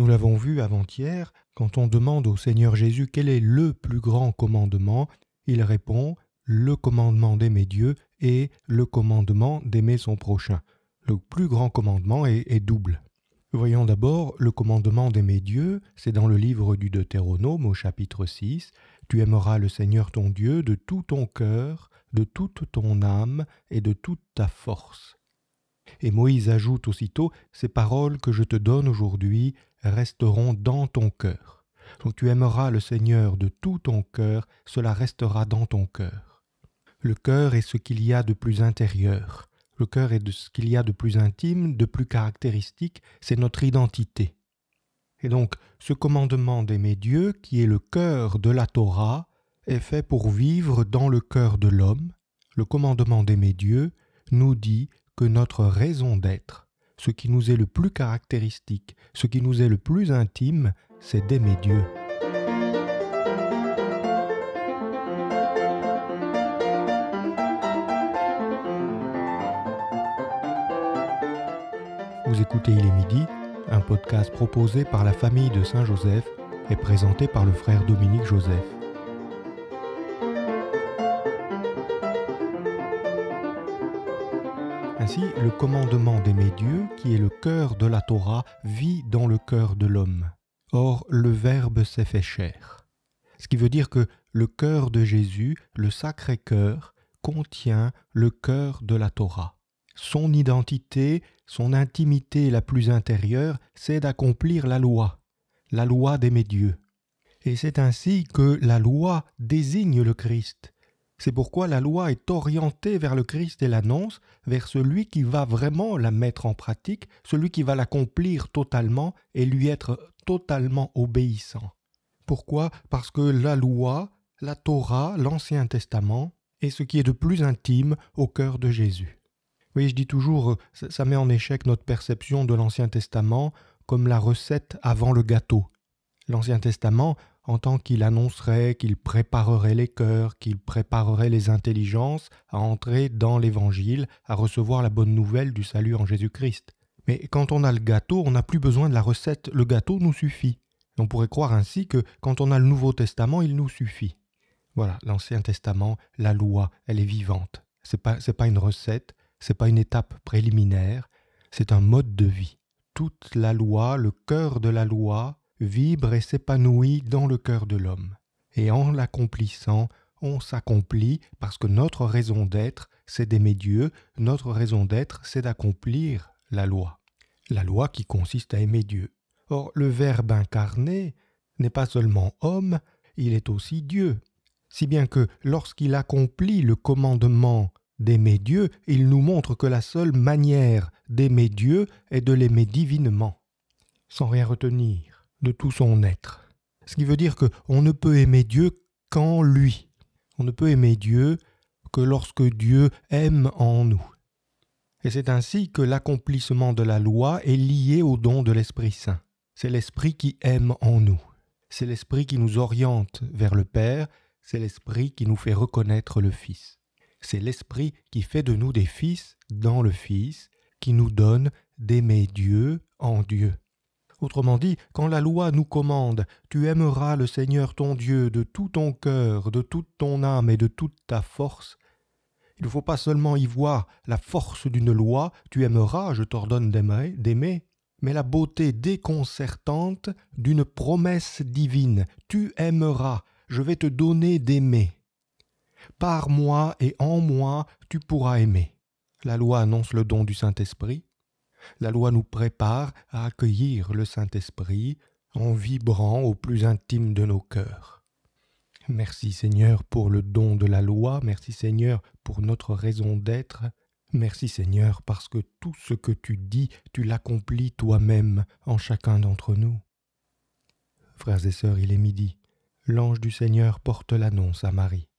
Nous l'avons vu avant-hier, quand on demande au Seigneur Jésus quel est le plus grand commandement, il répond le commandement d'aimer Dieu et le commandement d'aimer son prochain. Le plus grand commandement est, double. Voyons d'abord le commandement d'aimer Dieu, c'est dans le livre du Deutéronome au chapitre 6, Tu aimeras le Seigneur ton Dieu de tout ton cœur, de toute ton âme et de toute ta force. Et Moïse ajoute aussitôt, Ces paroles que je te donne aujourd'hui resteront dans ton cœur. Donc tu aimeras le Seigneur de tout ton cœur, cela restera dans ton cœur. Le cœur est ce qu'il y a de plus intérieur. Le cœur est de ce qu'il y a de plus intime, de plus caractéristique, c'est notre identité. Et donc, ce commandement d'aimer Dieu, qui est le cœur de la Torah, est fait pour vivre dans le cœur de l'homme. Le commandement d'aimer Dieu nous dit notre raison d'être, ce qui nous est le plus caractéristique, ce qui nous est le plus intime, c'est d'aimer Dieu. Vous écoutez Il est midi, un podcast proposé par la famille de Saint-Joseph et présenté par le frère Dominique Joseph. Ainsi, le commandement d'aimer Dieu, qui est le cœur de la Torah, vit dans le cœur de l'homme. Or, le Verbe s'est fait chair. Ce qui veut dire que le cœur de Jésus, le sacré cœur, contient le cœur de la Torah. Son identité, son intimité la plus intérieure, c'est d'accomplir la loi, la loi d'aimer Dieu. Et c'est ainsi que la loi désigne le Christ, c'est pourquoi la loi est orientée vers le Christ et l'annonce, vers celui qui va vraiment la mettre en pratique, celui qui va l'accomplir totalement et lui être totalement obéissant. Pourquoi Parce que la loi, la Torah, l'Ancien Testament, est ce qui est de plus intime au cœur de Jésus. Oui, je dis toujours, ça met en échec notre perception de l'Ancien Testament comme la recette avant le gâteau. L'Ancien Testament, en tant qu'il annoncerait, qu'il préparerait les cœurs, qu'il préparerait les intelligences à entrer dans l'Évangile, à recevoir la bonne nouvelle du salut en Jésus-Christ. Mais quand on a le gâteau, on n'a plus besoin de la recette, le gâteau nous suffit. On pourrait croire ainsi que quand on a le Nouveau Testament, il nous suffit. Voilà, l'Ancien Testament, la loi, elle est vivante. C'est pas, pas une recette, c'est pas une étape préliminaire, c'est un mode de vie. Toute la loi, le cœur de la loi, vibre et s'épanouit dans le cœur de l'homme. Et en l'accomplissant, on s'accomplit parce que notre raison d'être, c'est d'aimer Dieu, notre raison d'être, c'est d'accomplir la loi. La loi qui consiste à aimer Dieu. Or, le Verbe incarné n'est pas seulement homme, il est aussi Dieu. Si bien que lorsqu'il accomplit le commandement d'aimer Dieu, il nous montre que la seule manière d'aimer Dieu est de l'aimer divinement, sans rien retenir de tout son être. Ce qui veut dire qu'on ne peut aimer Dieu qu'en lui. On ne peut aimer Dieu que lorsque Dieu aime en nous. Et c'est ainsi que l'accomplissement de la loi est lié au don de l'Esprit Saint. C'est l'Esprit qui aime en nous. C'est l'Esprit qui nous oriente vers le Père. C'est l'Esprit qui nous fait reconnaître le Fils. C'est l'Esprit qui fait de nous des fils dans le Fils, qui nous donne d'aimer Dieu en Dieu. Autrement dit, quand la loi nous commande Tu aimeras le Seigneur ton Dieu de tout ton cœur, de toute ton âme et de toute ta force, il ne faut pas seulement y voir la force d'une loi Tu aimeras, je t'ordonne d'aimer, mais la beauté déconcertante d'une promesse divine Tu aimeras, je vais te donner d'aimer. Par moi et en moi tu pourras aimer. La loi annonce le don du Saint-Esprit, la loi nous prépare à accueillir le Saint-Esprit en vibrant au plus intime de nos cœurs. Merci Seigneur pour le don de la loi, merci Seigneur pour notre raison d'être, merci Seigneur parce que tout ce que tu dis, tu l'accomplis toi-même en chacun d'entre nous. Frères et sœurs, il est midi. L'ange du Seigneur porte l'annonce à Marie.